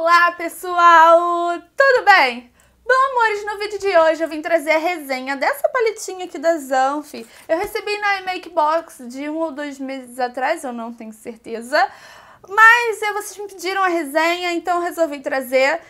Olá pessoal, tudo bem? Bom, amores, no vídeo de hoje eu vim trazer a resenha dessa paletinha aqui da Zanf. Eu recebi na Make Box de um ou dois meses atrás, eu não tenho certeza, mas é, vocês me pediram a resenha, então eu resolvi trazer.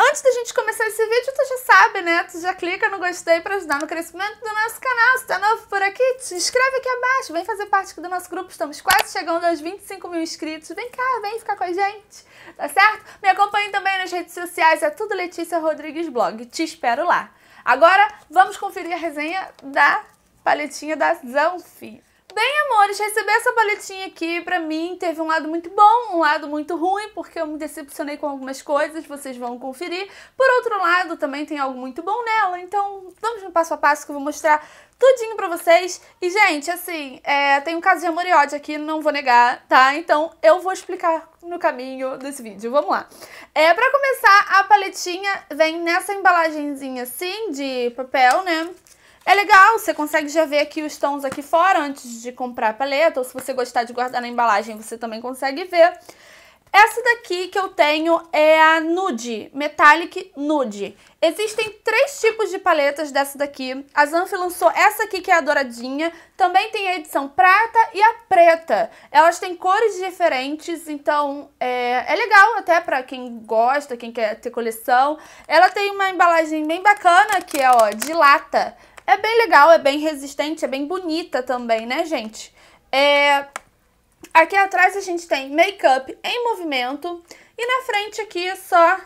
Antes da gente começar esse vídeo, tu já sabe, né? Tu já clica no gostei para ajudar no crescimento do nosso canal. Se tá novo por aqui, se inscreve aqui abaixo, vem fazer parte do nosso grupo. Estamos quase chegando aos 25 mil inscritos. Vem cá, vem ficar com a gente, tá certo? Me acompanhe também nas redes sociais, é tudo Letícia Rodrigues Blog. Te espero lá. Agora, vamos conferir a resenha da paletinha da Zanfi. Bem, amores, receber essa paletinha aqui pra mim teve um lado muito bom, um lado muito ruim, porque eu me decepcionei com algumas coisas, vocês vão conferir. Por outro lado, também tem algo muito bom nela, então vamos no passo a passo que eu vou mostrar tudinho pra vocês. E, gente, assim, é, tem um caso de amor e ódio aqui, não vou negar, tá? Então eu vou explicar no caminho desse vídeo, vamos lá. É, pra começar, a paletinha vem nessa embalagenzinha assim, de papel, né? É legal, você consegue já ver aqui os tons aqui fora antes de comprar a paleta, ou se você gostar de guardar na embalagem, você também consegue ver. Essa daqui que eu tenho é a Nude, Metallic Nude. Existem três tipos de paletas dessa daqui. A Zanf lançou essa aqui, que é a douradinha. Também tem a edição prata e a preta. Elas têm cores diferentes, então é, é legal até pra quem gosta, quem quer ter coleção. Ela tem uma embalagem bem bacana, que é ó, de lata. É bem legal, é bem resistente, é bem bonita também, né, gente? É... Aqui atrás a gente tem make-up em movimento e na frente aqui é só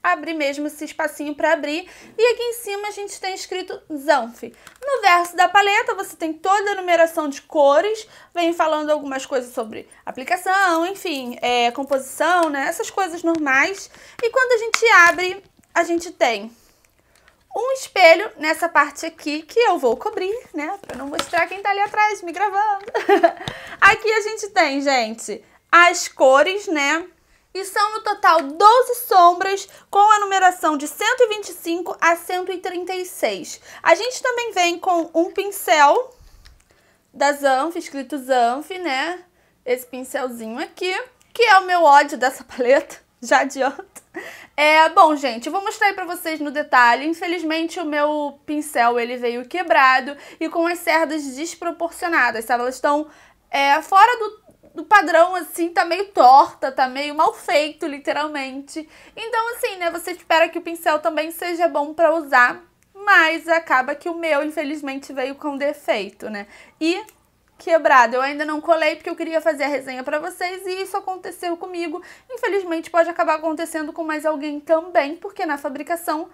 abrir mesmo esse espacinho para abrir. E aqui em cima a gente tem escrito Zanf. No verso da paleta você tem toda a numeração de cores, vem falando algumas coisas sobre aplicação, enfim, é, composição, né? Essas coisas normais. E quando a gente abre, a gente tem um espelho nessa parte aqui que eu vou cobrir, né? Pra não mostrar quem tá ali atrás me gravando. aqui a gente tem, gente, as cores, né? E são no total 12 sombras com a numeração de 125 a 136. A gente também vem com um pincel da Zanf, escrito Zanf, né? Esse pincelzinho aqui, que é o meu ódio dessa paleta já adianta. É, bom, gente, eu vou mostrar aí pra vocês no detalhe. Infelizmente, o meu pincel, ele veio quebrado e com as cerdas desproporcionadas, sabe? Elas estão é, fora do, do padrão, assim, tá meio torta, tá meio mal feito, literalmente. Então, assim, né, você espera que o pincel também seja bom pra usar, mas acaba que o meu, infelizmente, veio com defeito, né? E quebrado. Eu ainda não colei porque eu queria fazer a resenha para vocês e isso aconteceu comigo. Infelizmente pode acabar acontecendo com mais alguém também, porque na fabricação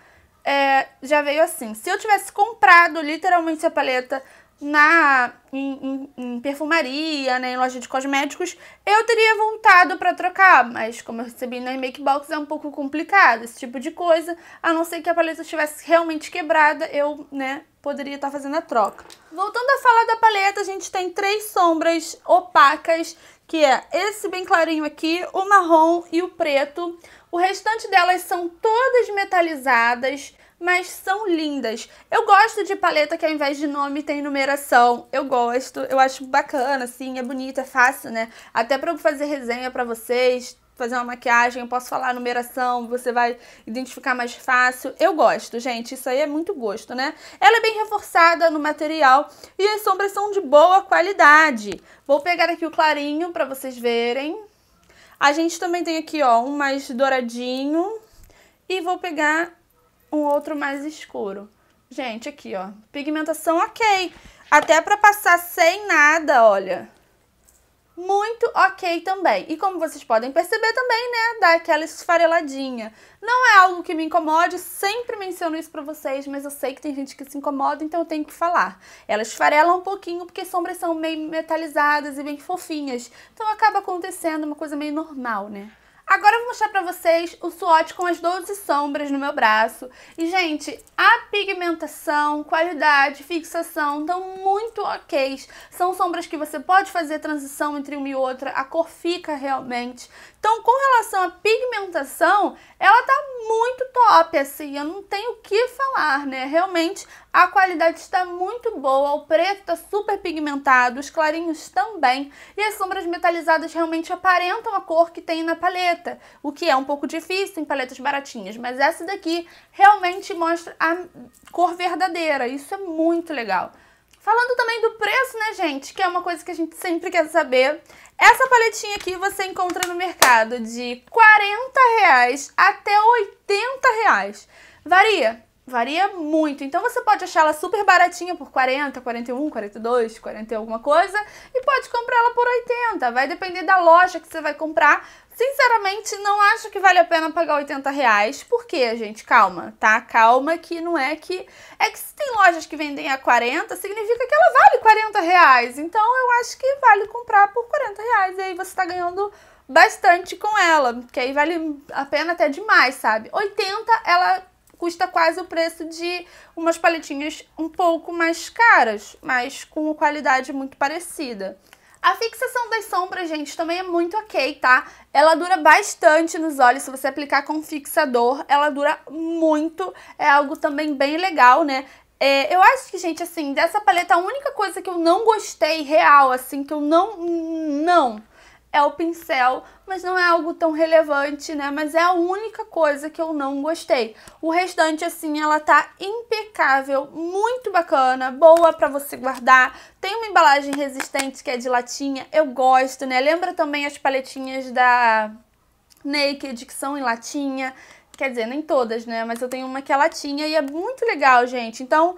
é, já veio assim. Se eu tivesse comprado literalmente a paleta na em, em, em, perfumaria, né, em loja de cosméticos, eu teria voltado para trocar, mas como eu recebi na Make Box é um pouco complicado esse tipo de coisa, a não ser que a paleta estivesse realmente quebrada, eu, né, poderia estar tá fazendo a troca. Voltando a falar da paleta, a gente tem três sombras opacas, que é esse bem clarinho aqui, o marrom e o preto. O restante delas são todas metalizadas, mas são lindas. Eu gosto de paleta que ao invés de nome tem numeração. Eu gosto, eu acho bacana, assim, é bonito, é fácil, né? Até para eu fazer resenha para vocês, fazer uma maquiagem, eu posso falar numeração, você vai identificar mais fácil. Eu gosto, gente, isso aí é muito gosto, né? Ela é bem reforçada no material e as sombras são de boa qualidade. Vou pegar aqui o clarinho para vocês verem. A gente também tem aqui, ó, um mais douradinho. E vou pegar um outro mais escuro. Gente, aqui, ó, pigmentação ok. Até pra passar sem nada, olha muito ok também. E como vocês podem perceber também, né, dá aquela esfareladinha. Não é algo que me incomode, sempre menciono isso pra vocês, mas eu sei que tem gente que se incomoda, então eu tenho que falar. ela esfarela um pouquinho porque sombras são meio metalizadas e bem fofinhas, então acaba acontecendo uma coisa meio normal, né? Agora eu vou mostrar pra vocês o swatch com as 12 sombras no meu braço. E, gente, a pigmentação, qualidade, fixação estão muito ok. São sombras que você pode fazer transição entre uma e outra, a cor fica realmente. Então, com relação à pigmentação, ela tá muito top, assim, eu não tenho o que falar, né? Realmente, a qualidade está muito boa, o preto tá super pigmentado, os clarinhos também. E as sombras metalizadas realmente aparentam a cor que tem na paleta paleta, o que é um pouco difícil em paletas baratinhas, mas essa daqui realmente mostra a cor verdadeira, isso é muito legal. Falando também do preço, né, gente, que é uma coisa que a gente sempre quer saber, essa paletinha aqui você encontra no mercado de 40 reais até 80 reais. Varia, Varia muito. Então você pode achar ela super baratinha por 40, 41, 42, 40 alguma coisa e pode comprar ela por 80. Vai depender da loja que você vai comprar. Sinceramente, não acho que vale a pena pagar 80 reais. Por quê, gente? Calma, tá? Calma que não é que... É que se tem lojas que vendem a 40, significa que ela vale 40 reais. Então eu acho que vale comprar por 40 reais. E aí você tá ganhando bastante com ela, que aí vale a pena até demais, sabe? 80 ela custa quase o preço de umas paletinhas um pouco mais caras, mas com qualidade muito parecida. A fixação das sombras, gente, também é muito ok, tá? Ela dura bastante nos olhos, se você aplicar com fixador, ela dura muito, é algo também bem legal, né? É, eu acho que, gente, assim, dessa paleta, a única coisa que eu não gostei, real, assim, que eu não... não é o pincel, mas não é algo tão relevante, né? Mas é a única coisa que eu não gostei. O restante, assim, ela tá impecável, muito bacana, boa pra você guardar. Tem uma embalagem resistente que é de latinha, eu gosto, né? Lembra também as paletinhas da Naked, que são em latinha. Quer dizer, nem todas, né? Mas eu tenho uma que é latinha e é muito legal, gente. Então,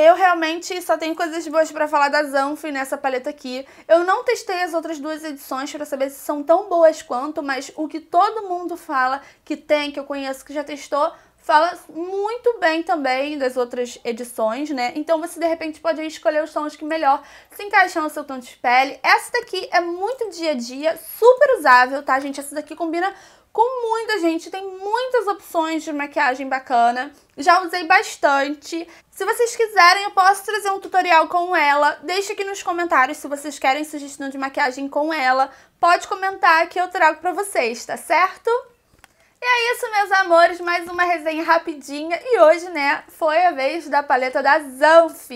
eu realmente só tenho coisas boas para falar da Zanf nessa paleta aqui. Eu não testei as outras duas edições para saber se são tão boas quanto, mas o que todo mundo fala que tem, que eu conheço, que já testou, fala muito bem também das outras edições, né? Então você de repente pode escolher os tons que melhor se encaixam no seu tom de pele. Essa daqui é muito dia a dia, super usável, tá, gente? Essa daqui combina com muita gente, tem muitas opções de maquiagem bacana. Já usei bastante. Se vocês quiserem, eu posso trazer um tutorial com ela. Deixa aqui nos comentários se vocês querem sugestão de maquiagem com ela. Pode comentar que eu trago pra vocês, tá certo? E é isso, meus amores, mais uma resenha rapidinha e hoje, né, foi a vez da paleta da Zanf.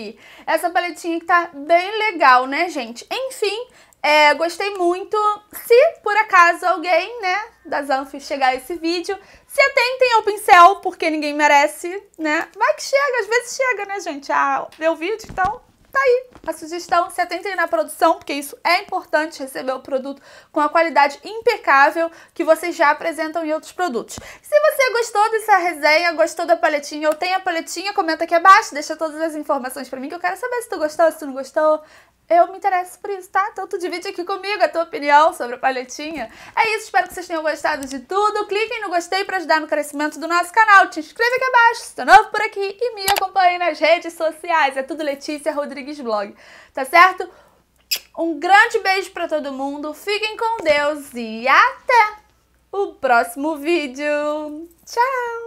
Essa paletinha que tá bem legal, né, gente? Enfim, é, gostei muito. Se por acaso alguém, né, das anfis chegar a esse vídeo, se atentem ao pincel, porque ninguém merece, né? Vai que chega, às vezes chega, né, gente? Ah, ver o vídeo, então tá aí a sugestão. Se atentem na produção, porque isso é importante, receber o produto com a qualidade impecável que vocês já apresentam em outros produtos. Se você gostou dessa resenha, gostou da paletinha ou tem a paletinha, comenta aqui abaixo, deixa todas as informações pra mim que eu quero saber se tu gostou, se tu não gostou eu me interesso por isso, tá? Então tu divide aqui comigo a tua opinião sobre a palhetinha. É isso, espero que vocês tenham gostado de tudo. Cliquem no gostei para ajudar no crescimento do nosso canal. Te inscreve aqui abaixo, se tu novo por aqui e me acompanhe nas redes sociais. É tudo Letícia Rodrigues Blog, tá certo? Um grande beijo para todo mundo, fiquem com Deus e até o próximo vídeo. Tchau!